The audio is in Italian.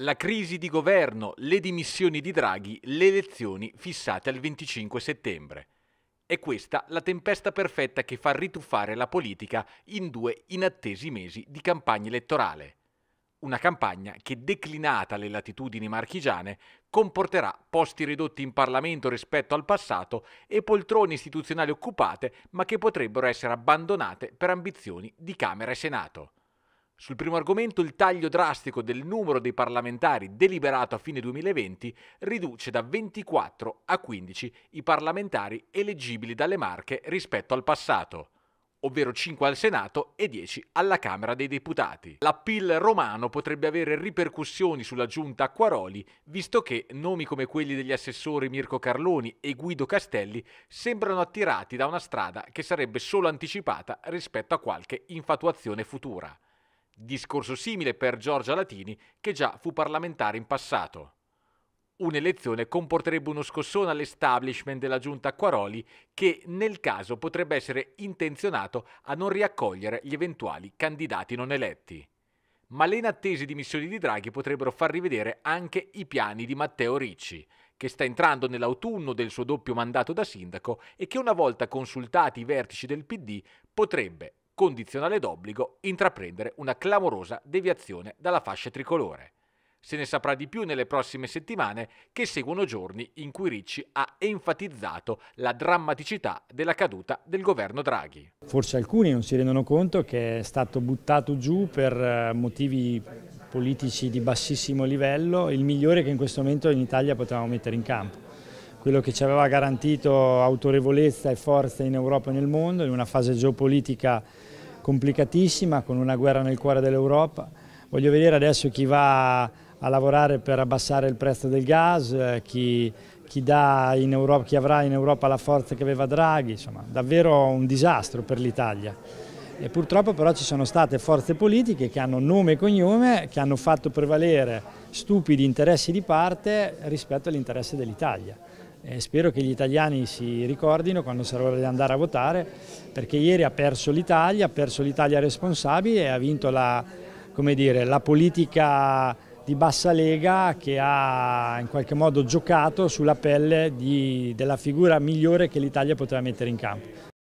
La crisi di governo, le dimissioni di Draghi, le elezioni fissate al 25 settembre. È questa la tempesta perfetta che fa rituffare la politica in due inattesi mesi di campagna elettorale. Una campagna che, declinata le latitudini marchigiane, comporterà posti ridotti in Parlamento rispetto al passato e poltrone istituzionali occupate, ma che potrebbero essere abbandonate per ambizioni di Camera e Senato. Sul primo argomento il taglio drastico del numero dei parlamentari deliberato a fine 2020 riduce da 24 a 15 i parlamentari eleggibili dalle Marche rispetto al passato ovvero 5 al Senato e 10 alla Camera dei Deputati. L'appeal romano potrebbe avere ripercussioni sulla giunta Acquaroli, visto che nomi come quelli degli assessori Mirko Carloni e Guido Castelli sembrano attirati da una strada che sarebbe solo anticipata rispetto a qualche infatuazione futura. Discorso simile per Giorgia Latini, che già fu parlamentare in passato. Un'elezione comporterebbe uno scossone all'establishment della giunta Acquaroli che nel caso potrebbe essere intenzionato a non riaccogliere gli eventuali candidati non eletti. Ma le inattese dimissioni di Draghi potrebbero far rivedere anche i piani di Matteo Ricci, che sta entrando nell'autunno del suo doppio mandato da sindaco e che una volta consultati i vertici del PD potrebbe condizionale d'obbligo, intraprendere una clamorosa deviazione dalla fascia tricolore. Se ne saprà di più nelle prossime settimane che seguono giorni in cui Ricci ha enfatizzato la drammaticità della caduta del governo Draghi. Forse alcuni non si rendono conto che è stato buttato giù per eh, motivi politici di bassissimo livello, il migliore che in questo momento in Italia potevamo mettere in campo quello che ci aveva garantito autorevolezza e forza in Europa e nel mondo, in una fase geopolitica complicatissima, con una guerra nel cuore dell'Europa. Voglio vedere adesso chi va a lavorare per abbassare il prezzo del gas, eh, chi, chi, Europa, chi avrà in Europa la forza che aveva Draghi, insomma davvero un disastro per l'Italia. E purtroppo però ci sono state forze politiche che hanno nome e cognome, che hanno fatto prevalere stupidi interessi di parte rispetto all'interesse dell'Italia. Eh, spero che gli italiani si ricordino quando sarà ora di andare a votare, perché ieri ha perso l'Italia, ha perso l'Italia responsabile e ha vinto la, dire, la politica di bassa lega che ha in qualche modo giocato sulla pelle di, della figura migliore che l'Italia poteva mettere in campo.